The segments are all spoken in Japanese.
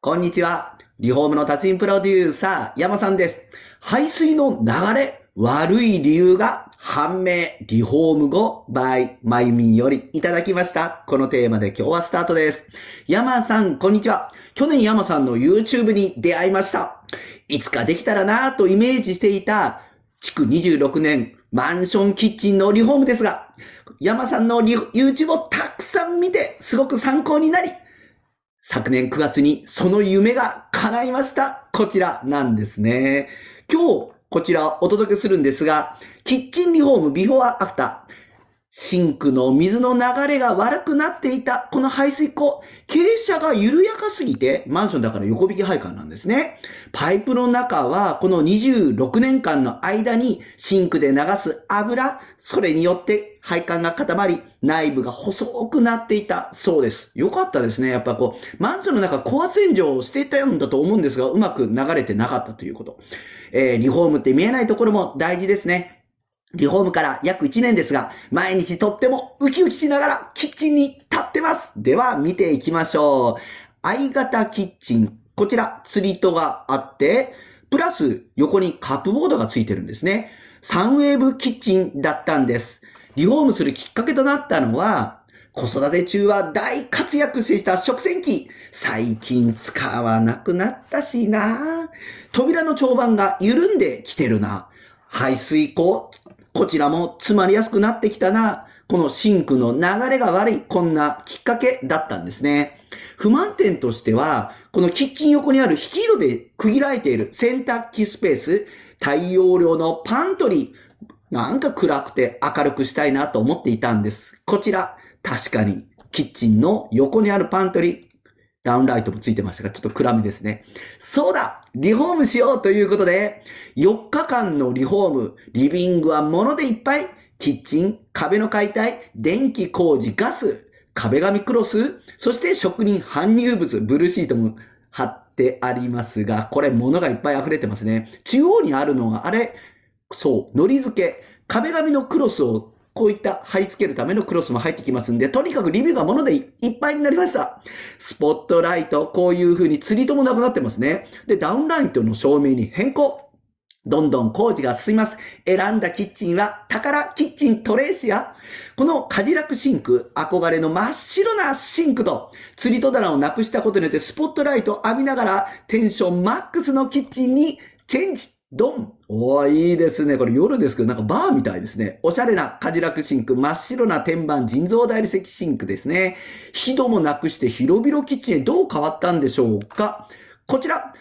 こんにちは。リフォームの達人プロデューサー、山さんです。排水の流れ、悪い理由が判明、リフォーム後、バイ、マイミンよりいただきました。このテーマで今日はスタートです。山さん、こんにちは。去年山さんの YouTube に出会いました。いつかできたらなぁとイメージしていた、築26年、マンションキッチンのリフォームですが、山さんの YouTube をたくさん見て、すごく参考になり、昨年9月にその夢が叶いました。こちらなんですね。今日、こちらをお届けするんですが、キッチンリフォームビフォーアフター。シンクの水の流れが悪くなっていた、この排水溝、傾斜が緩やかすぎて、マンションだから横引き配管なんですね。パイプの中は、この26年間の間に、シンクで流す油、それによって配管が固まり、内部が細くなっていたそうです。よかったですね。やっぱこう、マンションの中、高圧洗浄をしていたよんだと思うんですが、うまく流れてなかったということ。えー、リフォームって見えないところも大事ですね。リフォームから約1年ですが、毎日とってもウキウキしながらキッチンに立ってます。では見ていきましょう。相型キッチン。こちら釣り戸があって、プラス横にカップボードがついてるんですね。サンウェーブキッチンだったんです。リフォームするきっかけとなったのは、子育て中は大活躍していた食洗機。最近使わなくなったしな。扉の長板が緩んできてるな。排水口、こちらも詰まりやすくなってきたな、このシンクの流れが悪い、こんなきっかけだったんですね。不満点としては、このキッチン横にある引き戸で区切られている洗濯機スペース、大容量のパントリー、なんか暗くて明るくしたいなと思っていたんです。こちら、確かにキッチンの横にあるパントリー、ダウンライトもついてましたが、ちょっと暗めですね。そうだリフォームしようということで、4日間のリフォーム、リビングは物でいっぱい、キッチン、壁の解体、電気工事、ガス、壁紙クロス、そして職人搬入物、ブルーシートも貼ってありますが、これ物がいっぱい溢れてますね。中央にあるのが、あれ、そう、のり付け、壁紙のクロスをこういった貼り付けるためのクロスも入ってきますんで、とにかくリビューがものでいっぱいになりました。スポットライト、こういう風に釣りともなくなってますね。で、ダウンライトの照明に変更。どんどん工事が進みます。選んだキッチンは、宝キッチントレーシア。このカジラクシンク、憧れの真っ白なシンクと、釣り戸棚をなくしたことによってスポットライトを浴びながら、テンションマックスのキッチンにチェンジドンおー、いいですね。これ夜ですけど、なんかバーみたいですね。おしゃれなカジラクシンク、真っ白な天板、人造大理石シンクですね。ひ度もなくして広々キッチンへどう変わったんでしょうかこちら、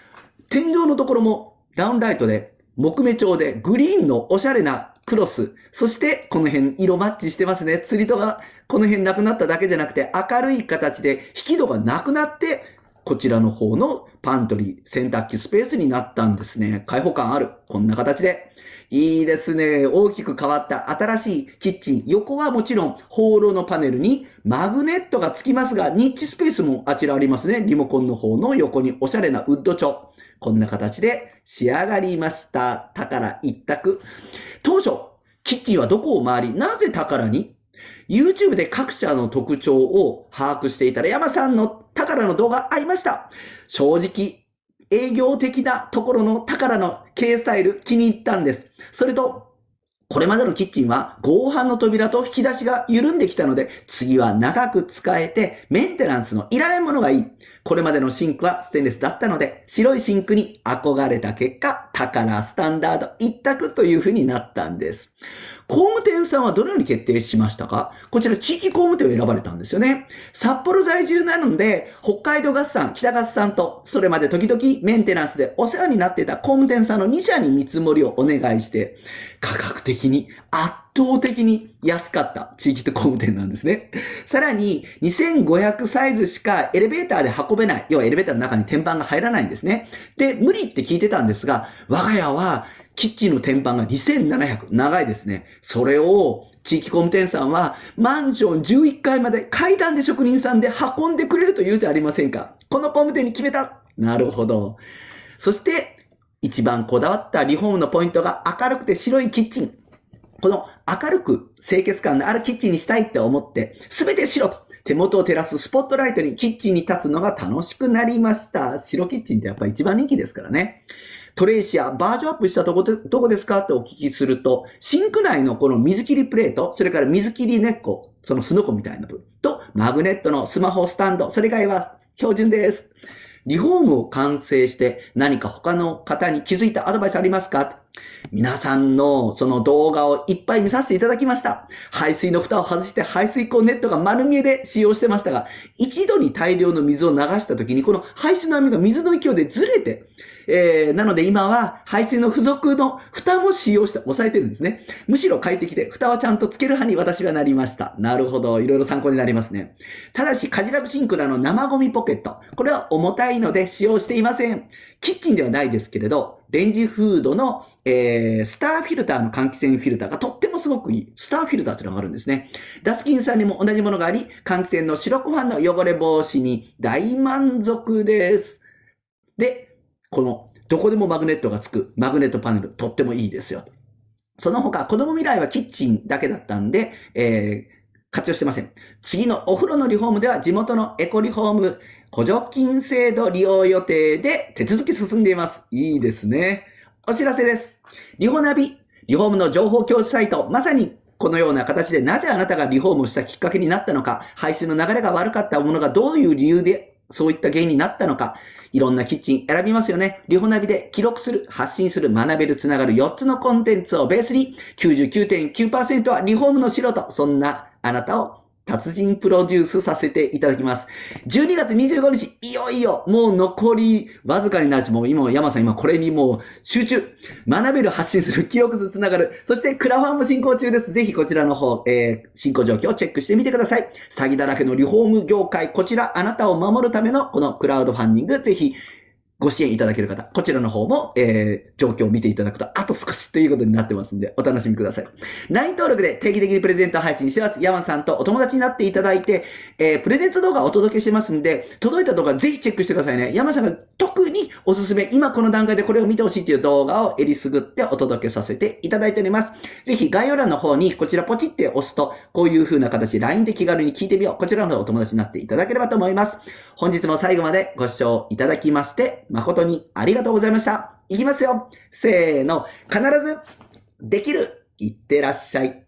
天井のところもダウンライトで、木目調で、グリーンのおしゃれなクロス。そして、この辺、色マッチしてますね。釣り戸が、この辺なくなっただけじゃなくて、明るい形で、引き戸がなくなって、こちらの方のパントリー、洗濯機スペースになったんですね。開放感ある。こんな形で。いいですね。大きく変わった新しいキッチン。横はもちろん、放浪のパネルにマグネットがつきますが、ニッチスペースもあちらありますね。リモコンの方の横におしゃれなウッド調。こんな形で仕上がりました。宝一択。当初、キッチンはどこを回り、なぜ宝に YouTube で各社の特徴を把握していたら、山さんの宝の動画合いました。正直、営業的なところの宝の K スタイル気に入ったんです。それと、これまでのキッチンは合板の扉と引き出しが緩んできたので、次は長く使えてメンテナンスのいらないものがいい。これまでのシンクはステンレスだったので、白いシンクに憧れた結果、宝スタンダード一択という風になったんです。工務店さんはどのように決定しましたかこちら地域工務店を選ばれたんですよね。札幌在住なので、北海道合算、北合んと、それまで時々メンテナンスでお世話になっていた工務店さんの2社に見積もりをお願いして、価格的に圧倒的に安かった地域と工務店なんですね。さらに、2500サイズしかエレベーターで運べない。要はエレベーターの中に天板が入らないんですね。で、無理って聞いてたんですが、我が家はキッチンの天板が2700。長いですね。それを地域工務店さんはマンション11階まで階段で職人さんで運んでくれると言うじゃありませんか。この工務店に決めた。なるほど。そして、一番こだわったリフォームのポイントが明るくて白いキッチン。この明るく清潔感のあるキッチンにしたいって思って、すべて白と手元を照らすスポットライトにキッチンに立つのが楽しくなりました。白キッチンってやっぱ一番人気ですからね。トレーシア、バージョンアップしたとこで、どこですかってお聞きすると、シンク内のこの水切りプレート、それから水切り根っこ、そのすのこみたいな部分と、マグネットのスマホスタンド、それ以外は標準です。リフォームを完成して何か他の方に気づいたアドバイスありますか皆さんのその動画をいっぱい見させていただきました。排水の蓋を外して排水口ネットが丸見えで使用してましたが、一度に大量の水を流した時にこの排水の網が水の勢いでずれて、えー、なので今は排水の付属の蓋も使用して抑えてるんですね。むしろ快適で、蓋はちゃんとつける派に私はなりました。なるほど。いろいろ参考になりますね。ただし、カジラクシンクラの生ゴミポケット。これは重たいので使用していません。キッチンではないですけれど、レンジフードの、えー、スターフィルターの換気扇フィルターがとってもすごくいい、スターフィルターというのがあるんですね。ダスキンさんにも同じものがあり、換気扇の白ご飯の汚れ防止に大満足です。で、この、どこでもマグネットがつくマグネットパネル、とってもいいですよ。その他、子供未来はキッチンだけだったんで、えー活用してません。次のお風呂のリフォームでは地元のエコリフォーム補助金制度利用予定で手続き進んでいます。いいですね。お知らせです。リホナビ、リフォームの情報教有サイト、まさにこのような形でなぜあなたがリフォームをしたきっかけになったのか、配信の流れが悪かったものがどういう理由でそういった原因になったのか、いろんなキッチン選びますよね。リホナビで記録する、発信する、学べる、つながる4つのコンテンツをベースに、99.9%はリフォームの素人、そんなあなたを達人プロデュースさせていただきます。12月25日、いよいよ、もう残りわずかになるし、もう今、山さん、今これにもう集中。学べる、発信する、記憶ずつながる。そして、クラファンも進行中です。ぜひこちらの方、えー、進行状況をチェックしてみてください。詐欺だらけのリフォーム業界、こちら、あなたを守るためのこのクラウドファンディング、ぜひ、ご支援いただける方、こちらの方も、えー、状況を見ていただくと、あと少しということになってますんで、お楽しみください。LINE 登録で定期的にプレゼント配信してます。ヤマさんとお友達になっていただいて、えー、プレゼント動画をお届けしてますんで、届いた動画ぜひチェックしてくださいね。ヤマさんが特におすすめ、今この段階でこれを見てほしいっていう動画をえりすぐってお届けさせていただいております。ぜひ概要欄の方にこちらポチって押すと、こういう風な形、LINE で気軽に聞いてみよう。こちらの方お友達になっていただければと思います。本日も最後までご視聴いただきまして、誠にありがとうございました。いきますよ。せーの。必ず、できる。いってらっしゃい。